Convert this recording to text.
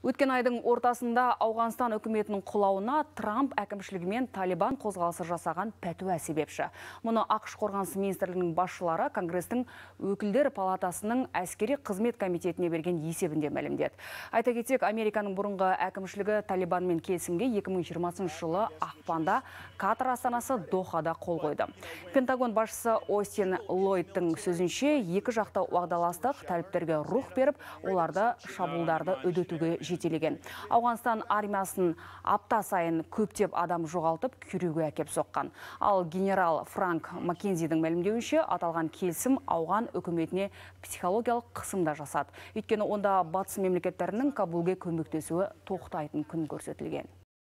Өткен айдың ортасында Ауғанстан үкіметінің құлауына Трамп әкімшілігімен Талибан қозғалысы жасаған пәтуә себепші. Мұны Ақш қорғансы министрлігінің басшылары Конгрестің өкілдер палатасының әскери қызмет комитетіне берген есебінде мәлімдеді. Айта кетсек, Американың бұрынғы әкімшілігі Талибанмен келісімге 2020 жылы ақпанда Катар астанасы Дохада қол қойды. Пентагон басшысы Остин Лойдтың сөзінше, екі жақты уағдаластық тәліптерге рух беріп, оларды шабуылдарды үдетуге жетелеген ауғанстан армиясын апта сайын көптеп адам жоғалтып күйреуге әкеп соққан ал генерал франк маккензидің мәлімдеуінше аталған келсім ауған үкіметіне психологиялық қысымда да жасады өйткені онда батыс мемлекеттерінің кабулге көмектесуі тоқтайтын күн көрсетілген